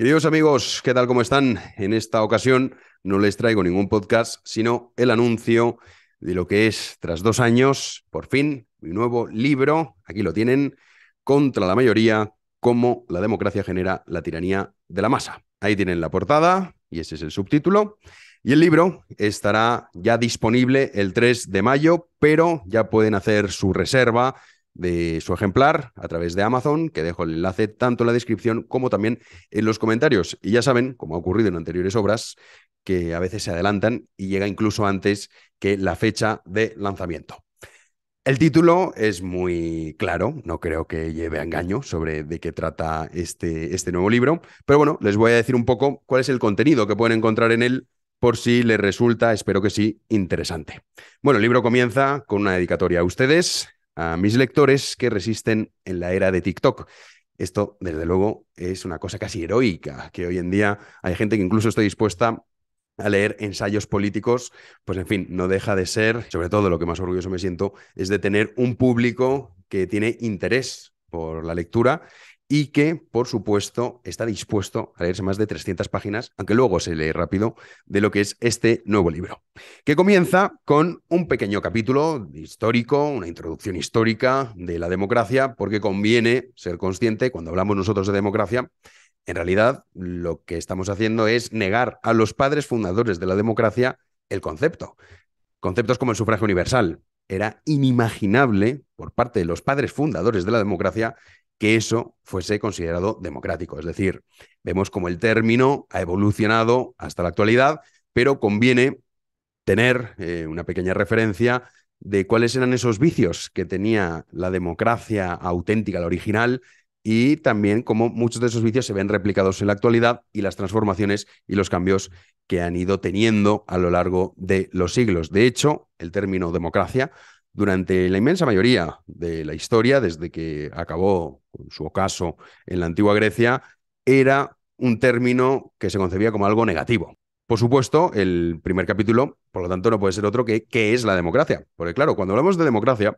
Queridos amigos, ¿qué tal? ¿Cómo están? En esta ocasión no les traigo ningún podcast, sino el anuncio de lo que es, tras dos años, por fin, mi nuevo libro, aquí lo tienen, Contra la mayoría, cómo la democracia genera la tiranía de la masa. Ahí tienen la portada y ese es el subtítulo. Y el libro estará ya disponible el 3 de mayo, pero ya pueden hacer su reserva de su ejemplar a través de Amazon, que dejo el enlace tanto en la descripción como también en los comentarios. Y ya saben, como ha ocurrido en anteriores obras, que a veces se adelantan y llega incluso antes que la fecha de lanzamiento. El título es muy claro, no creo que lleve engaño sobre de qué trata este, este nuevo libro, pero bueno, les voy a decir un poco cuál es el contenido que pueden encontrar en él por si les resulta, espero que sí, interesante. Bueno, el libro comienza con una dedicatoria a ustedes, a mis lectores que resisten en la era de TikTok. Esto, desde luego, es una cosa casi heroica, que hoy en día hay gente que incluso está dispuesta a leer ensayos políticos, pues en fin, no deja de ser, sobre todo lo que más orgulloso me siento, es de tener un público que tiene interés por la lectura y que, por supuesto, está dispuesto a leerse más de 300 páginas, aunque luego se lee rápido, de lo que es este nuevo libro, que comienza con un pequeño capítulo histórico, una introducción histórica de la democracia, porque conviene ser consciente, cuando hablamos nosotros de democracia, en realidad lo que estamos haciendo es negar a los padres fundadores de la democracia el concepto. Conceptos como el sufragio universal. Era inimaginable por parte de los padres fundadores de la democracia que eso fuese considerado democrático. Es decir, vemos cómo el término ha evolucionado hasta la actualidad, pero conviene tener eh, una pequeña referencia de cuáles eran esos vicios que tenía la democracia auténtica, la original, y también cómo muchos de esos vicios se ven replicados en la actualidad y las transformaciones y los cambios que han ido teniendo a lo largo de los siglos. De hecho, el término democracia durante la inmensa mayoría de la historia, desde que acabó su ocaso en la antigua Grecia, era un término que se concebía como algo negativo. Por supuesto, el primer capítulo, por lo tanto, no puede ser otro que qué es la democracia. Porque claro, cuando hablamos de democracia,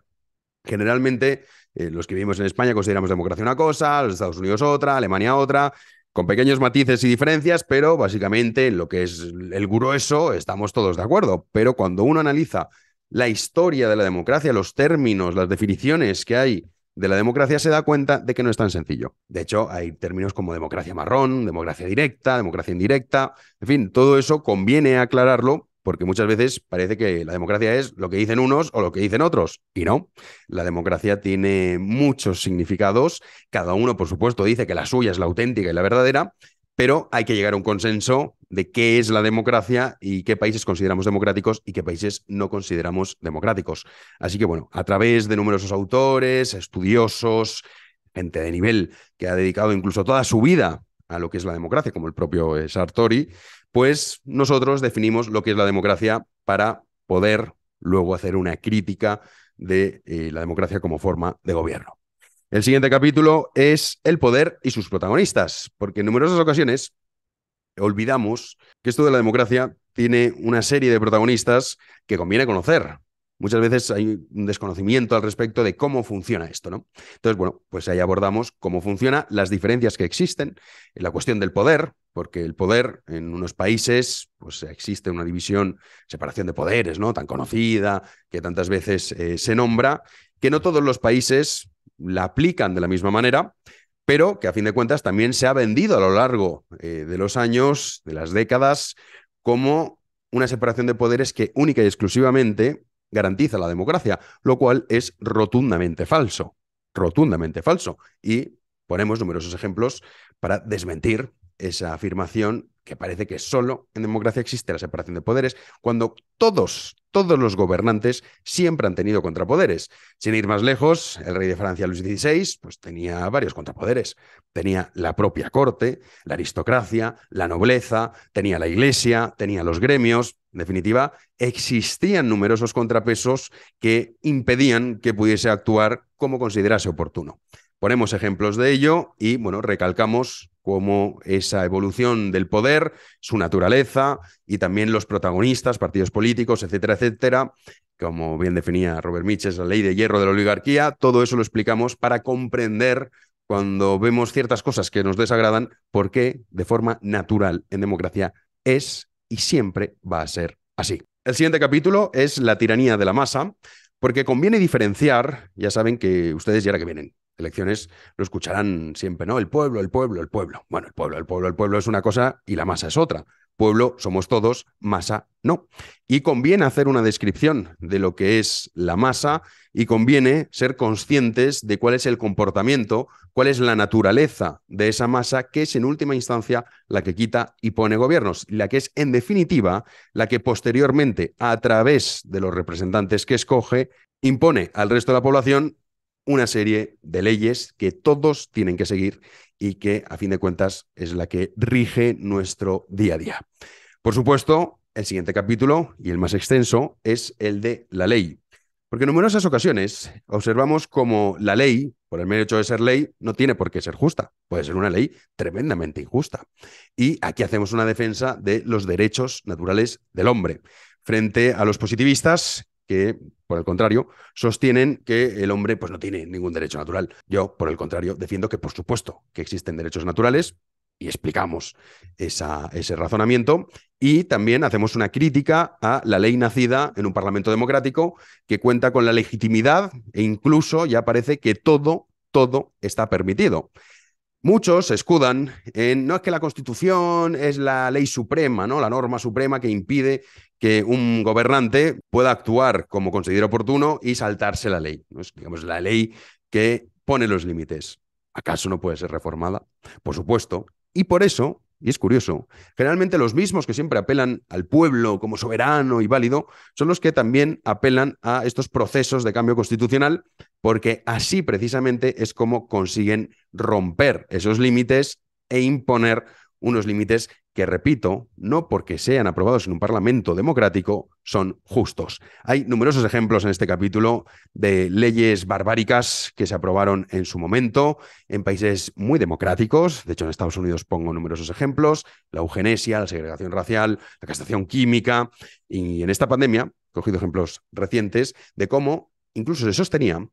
generalmente eh, los que vivimos en España consideramos democracia una cosa, los Estados Unidos otra, Alemania otra, con pequeños matices y diferencias, pero básicamente en lo que es el grueso estamos todos de acuerdo. Pero cuando uno analiza la historia de la democracia, los términos, las definiciones que hay de la democracia, se da cuenta de que no es tan sencillo. De hecho, hay términos como democracia marrón, democracia directa, democracia indirecta, en fin, todo eso conviene aclararlo porque muchas veces parece que la democracia es lo que dicen unos o lo que dicen otros, y no. La democracia tiene muchos significados, cada uno por supuesto dice que la suya es la auténtica y la verdadera, pero hay que llegar a un consenso de qué es la democracia y qué países consideramos democráticos y qué países no consideramos democráticos. Así que bueno, a través de numerosos autores, estudiosos, gente de nivel que ha dedicado incluso toda su vida a lo que es la democracia, como el propio eh, Sartori, pues nosotros definimos lo que es la democracia para poder luego hacer una crítica de eh, la democracia como forma de gobierno. El siguiente capítulo es el poder y sus protagonistas, porque en numerosas ocasiones olvidamos que esto de la democracia tiene una serie de protagonistas que conviene conocer. Muchas veces hay un desconocimiento al respecto de cómo funciona esto, ¿no? Entonces, bueno, pues ahí abordamos cómo funciona, las diferencias que existen, en la cuestión del poder, porque el poder en unos países, pues existe una división, separación de poderes, ¿no? Tan conocida, que tantas veces eh, se nombra, que no todos los países la aplican de la misma manera, pero que a fin de cuentas también se ha vendido a lo largo eh, de los años, de las décadas, como una separación de poderes que única y exclusivamente garantiza la democracia, lo cual es rotundamente falso, rotundamente falso. Y ponemos numerosos ejemplos para desmentir esa afirmación que parece que solo en democracia existe la separación de poderes, cuando todos todos los gobernantes siempre han tenido contrapoderes. Sin ir más lejos, el rey de Francia Luis XVI pues, tenía varios contrapoderes. Tenía la propia corte, la aristocracia, la nobleza, tenía la iglesia, tenía los gremios. En definitiva, existían numerosos contrapesos que impedían que pudiese actuar como considerase oportuno. Ponemos ejemplos de ello y, bueno, recalcamos cómo esa evolución del poder, su naturaleza y también los protagonistas, partidos políticos, etcétera, etcétera, como bien definía Robert Mitchell, la ley de hierro de la oligarquía, todo eso lo explicamos para comprender cuando vemos ciertas cosas que nos desagradan, por qué de forma natural en democracia es y siempre va a ser así. El siguiente capítulo es la tiranía de la masa, porque conviene diferenciar, ya saben que ustedes ya que vienen, elecciones lo escucharán siempre, ¿no? El pueblo, el pueblo, el pueblo. Bueno, el pueblo, el pueblo, el pueblo es una cosa y la masa es otra. Pueblo somos todos, masa no. Y conviene hacer una descripción de lo que es la masa y conviene ser conscientes de cuál es el comportamiento, cuál es la naturaleza de esa masa, que es en última instancia la que quita y pone gobiernos, la que es en definitiva la que posteriormente, a través de los representantes que escoge, impone al resto de la población una serie de leyes que todos tienen que seguir y que, a fin de cuentas, es la que rige nuestro día a día. Por supuesto, el siguiente capítulo, y el más extenso, es el de la ley. Porque en numerosas ocasiones observamos como la ley, por el mero hecho de ser ley, no tiene por qué ser justa. Puede ser una ley tremendamente injusta. Y aquí hacemos una defensa de los derechos naturales del hombre. Frente a los positivistas, que, por el contrario, sostienen que el hombre pues, no tiene ningún derecho natural. Yo, por el contrario, defiendo que, por supuesto, que existen derechos naturales, y explicamos esa, ese razonamiento. Y también hacemos una crítica a la ley nacida en un Parlamento democrático que cuenta con la legitimidad e incluso ya parece que todo, todo está permitido. Muchos se escudan en, no es que la Constitución es la ley suprema, ¿no? la norma suprema que impide que un gobernante pueda actuar como considera oportuno y saltarse la ley. ¿no? Es, digamos, la ley que pone los límites. ¿Acaso no puede ser reformada? Por supuesto. Y por eso y es curioso. Generalmente los mismos que siempre apelan al pueblo como soberano y válido son los que también apelan a estos procesos de cambio constitucional, porque así precisamente es como consiguen romper esos límites e imponer unos límites que repito, no porque sean aprobados en un parlamento democrático, son justos. Hay numerosos ejemplos en este capítulo de leyes barbáricas que se aprobaron en su momento en países muy democráticos. De hecho, en Estados Unidos pongo numerosos ejemplos, la eugenesia, la segregación racial, la castración química. Y en esta pandemia, he cogido ejemplos recientes de cómo incluso se sostenía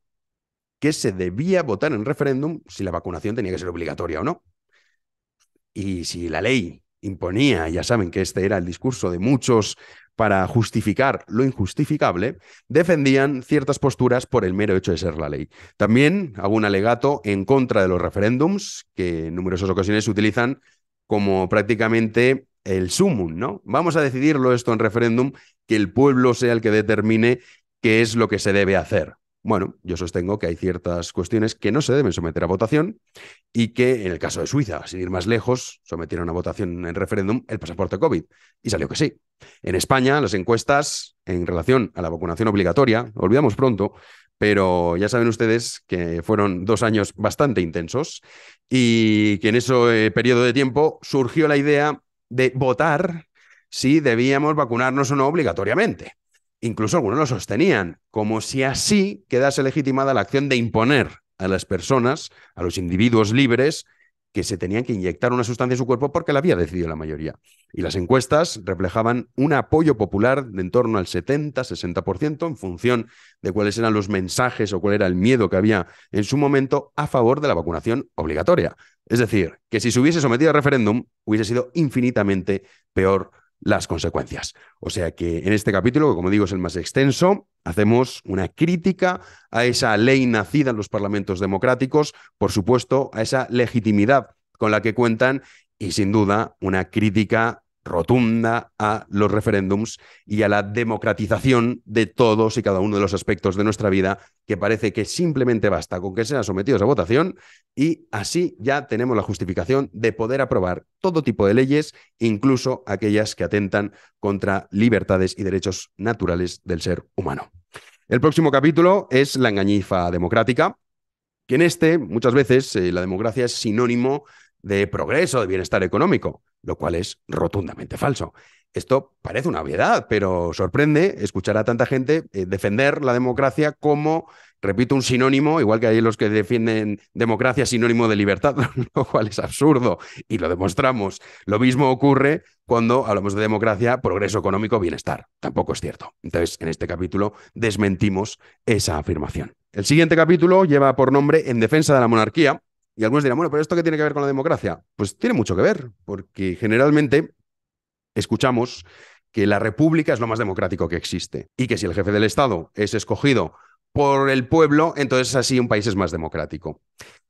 que se debía votar en referéndum si la vacunación tenía que ser obligatoria o no. Y si la ley imponía, ya saben que este era el discurso de muchos para justificar lo injustificable, defendían ciertas posturas por el mero hecho de ser la ley. También hago un alegato en contra de los referéndums, que en numerosas ocasiones se utilizan como prácticamente el sumum, ¿no? Vamos a decidirlo esto en referéndum, que el pueblo sea el que determine qué es lo que se debe hacer. Bueno, yo sostengo que hay ciertas cuestiones que no se deben someter a votación y que en el caso de Suiza, sin ir más lejos, sometieron a votación en referéndum el pasaporte COVID y salió que sí. En España, las encuestas en relación a la vacunación obligatoria, olvidamos pronto, pero ya saben ustedes que fueron dos años bastante intensos y que en ese eh, periodo de tiempo surgió la idea de votar si debíamos vacunarnos o no obligatoriamente. Incluso algunos lo sostenían, como si así quedase legitimada la acción de imponer a las personas, a los individuos libres, que se tenían que inyectar una sustancia en su cuerpo porque la había decidido la mayoría. Y las encuestas reflejaban un apoyo popular de en torno al 70-60% en función de cuáles eran los mensajes o cuál era el miedo que había en su momento a favor de la vacunación obligatoria. Es decir, que si se hubiese sometido a referéndum hubiese sido infinitamente peor las consecuencias. O sea que en este capítulo, que como digo es el más extenso, hacemos una crítica a esa ley nacida en los parlamentos democráticos, por supuesto, a esa legitimidad con la que cuentan y sin duda una crítica rotunda a los referéndums y a la democratización de todos y cada uno de los aspectos de nuestra vida, que parece que simplemente basta con que sean sometidos a votación y así ya tenemos la justificación de poder aprobar todo tipo de leyes, incluso aquellas que atentan contra libertades y derechos naturales del ser humano. El próximo capítulo es la engañifa democrática, que en este muchas veces eh, la democracia es sinónimo de progreso, de bienestar económico, lo cual es rotundamente falso. Esto parece una obviedad, pero sorprende escuchar a tanta gente eh, defender la democracia como, repito, un sinónimo, igual que hay los que defienden democracia sinónimo de libertad, lo cual es absurdo y lo demostramos. Lo mismo ocurre cuando hablamos de democracia, progreso económico, bienestar. Tampoco es cierto. Entonces, en este capítulo desmentimos esa afirmación. El siguiente capítulo lleva por nombre En defensa de la monarquía y algunos dirán, bueno, pero ¿esto qué tiene que ver con la democracia? Pues tiene mucho que ver, porque generalmente escuchamos que la república es lo más democrático que existe y que si el jefe del Estado es escogido por el pueblo, entonces así un país es más democrático.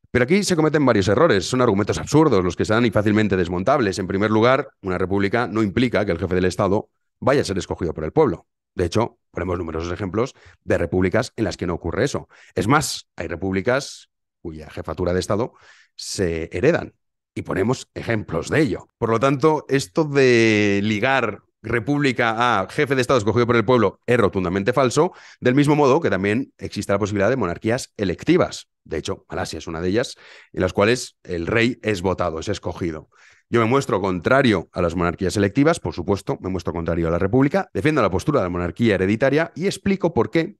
Pero aquí se cometen varios errores, son argumentos absurdos los que se dan y fácilmente desmontables. En primer lugar, una república no implica que el jefe del Estado vaya a ser escogido por el pueblo. De hecho, ponemos numerosos ejemplos de repúblicas en las que no ocurre eso. Es más, hay repúblicas cuya jefatura de Estado se heredan. Y ponemos ejemplos de ello. Por lo tanto, esto de ligar república a jefe de Estado escogido por el pueblo es rotundamente falso, del mismo modo que también existe la posibilidad de monarquías electivas. De hecho, Malasia es una de ellas, en las cuales el rey es votado, es escogido. Yo me muestro contrario a las monarquías electivas, por supuesto, me muestro contrario a la república, defiendo la postura de la monarquía hereditaria y explico por qué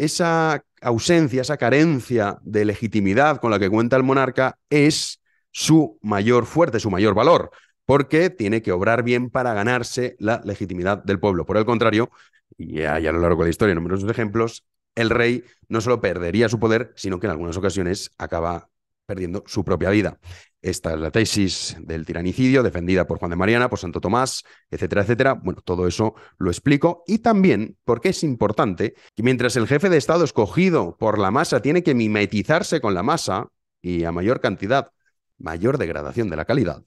esa ausencia, esa carencia de legitimidad con la que cuenta el monarca es su mayor fuerte, su mayor valor, porque tiene que obrar bien para ganarse la legitimidad del pueblo. Por el contrario, y ya, a lo largo de la historia, numerosos ejemplos, el rey no solo perdería su poder, sino que en algunas ocasiones acaba perdiendo su propia vida. Esta es la tesis del tiranicidio defendida por Juan de Mariana, por Santo Tomás, etcétera, etcétera. Bueno, todo eso lo explico. Y también porque es importante que mientras el jefe de Estado escogido por la masa tiene que mimetizarse con la masa, y a mayor cantidad, mayor degradación de la calidad,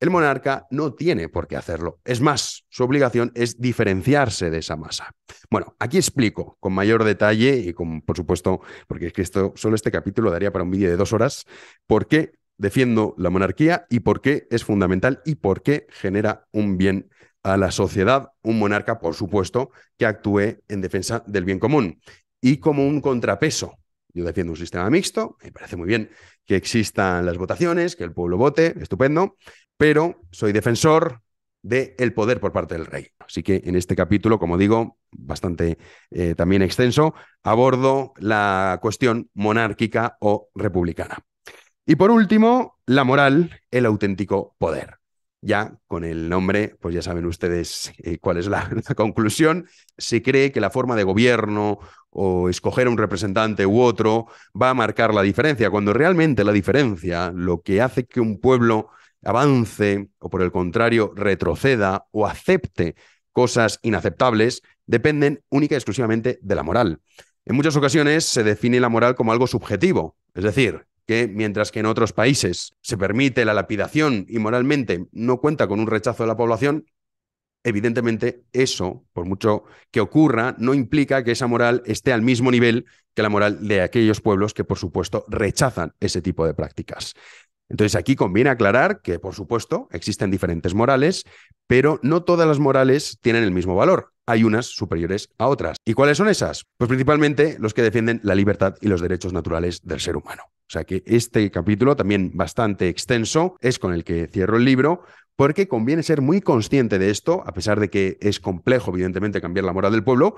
el monarca no tiene por qué hacerlo. Es más, su obligación es diferenciarse de esa masa. Bueno, aquí explico con mayor detalle y con, por supuesto, porque es que esto, solo este capítulo daría para un vídeo de dos horas, por qué defiendo la monarquía y por qué es fundamental y por qué genera un bien a la sociedad, un monarca, por supuesto, que actúe en defensa del bien común y como un contrapeso. Yo defiendo un sistema mixto, me parece muy bien que existan las votaciones, que el pueblo vote, estupendo, pero soy defensor del poder por parte del rey. Así que en este capítulo, como digo, bastante eh, también extenso, abordo la cuestión monárquica o republicana. Y por último, la moral, el auténtico poder. Ya con el nombre, pues ya saben ustedes eh, cuál es la, la, conclusión. Se cree que la forma de gobierno o escoger un representante u otro va a marcar la diferencia, cuando realmente la diferencia, lo que hace que un pueblo avance o por el contrario retroceda o acepte cosas inaceptables dependen única y exclusivamente de la moral. En muchas ocasiones se define la moral como algo subjetivo, es decir, que mientras que en otros países se permite la lapidación y moralmente no cuenta con un rechazo de la población, evidentemente eso, por mucho que ocurra, no implica que esa moral esté al mismo nivel que la moral de aquellos pueblos que, por supuesto, rechazan ese tipo de prácticas. Entonces aquí conviene aclarar que, por supuesto, existen diferentes morales, pero no todas las morales tienen el mismo valor. Hay unas superiores a otras. ¿Y cuáles son esas? Pues principalmente los que defienden la libertad y los derechos naturales del ser humano. O sea que este capítulo, también bastante extenso, es con el que cierro el libro, porque conviene ser muy consciente de esto, a pesar de que es complejo, evidentemente, cambiar la moral del pueblo,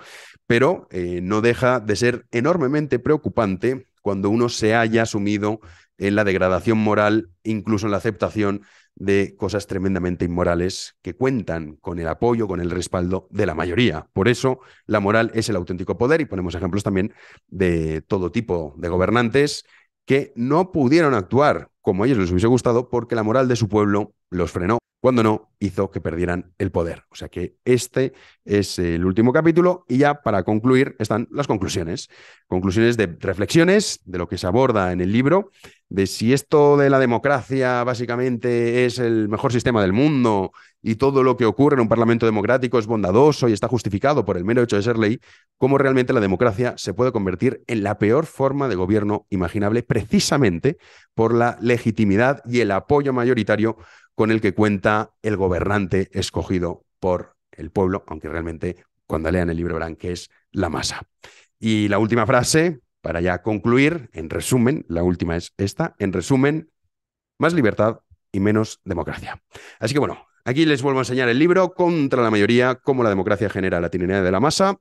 pero eh, no deja de ser enormemente preocupante cuando uno se haya asumido en la degradación moral, incluso en la aceptación de cosas tremendamente inmorales que cuentan con el apoyo, con el respaldo de la mayoría. Por eso la moral es el auténtico poder y ponemos ejemplos también de todo tipo de gobernantes que no pudieron actuar como a ellos les hubiese gustado porque la moral de su pueblo los frenó, cuando no, hizo que perdieran el poder. O sea que este es el último capítulo y ya para concluir están las conclusiones. Conclusiones de reflexiones de lo que se aborda en el libro, de si esto de la democracia básicamente es el mejor sistema del mundo y todo lo que ocurre en un parlamento democrático es bondadoso y está justificado por el mero hecho de ser ley, cómo realmente la democracia se puede convertir en la peor forma de gobierno imaginable precisamente por la legitimidad y el apoyo mayoritario con el que cuenta el gobernante escogido por el pueblo, aunque realmente cuando lean el libro verán que es la masa. Y la última frase, para ya concluir, en resumen, la última es esta, en resumen, más libertad y menos democracia. Así que bueno, aquí les vuelvo a enseñar el libro Contra la mayoría, cómo la democracia genera la tiranía de la masa,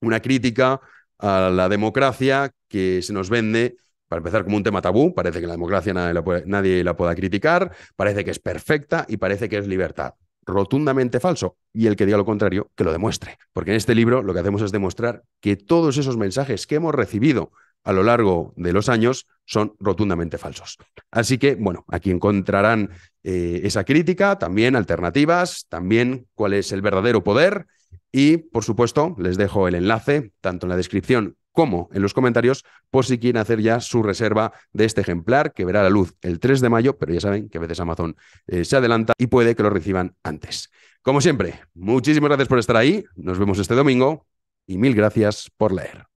una crítica a la democracia que se nos vende para empezar, como un tema tabú, parece que la democracia nadie la, puede, pueda criticar, parece que es perfecta y parece que es libertad. Rotundamente falso. Y el que diga lo contrario, que lo demuestre. Porque en este libro lo que hacemos es demostrar que todos esos mensajes que hemos recibido a lo largo de los años son rotundamente falsos. Así que, bueno, aquí encontrarán eh, esa crítica, también alternativas, también cuál es el verdadero poder y, por supuesto, les dejo el enlace tanto en la descripción como en los comentarios por si quieren hacer ya su reserva de este ejemplar que verá la luz el 3 de mayo, pero ya saben que a veces Amazon eh, se adelanta y puede que lo reciban antes. Como siempre, muchísimas gracias por estar ahí, nos vemos este domingo y mil gracias por leer.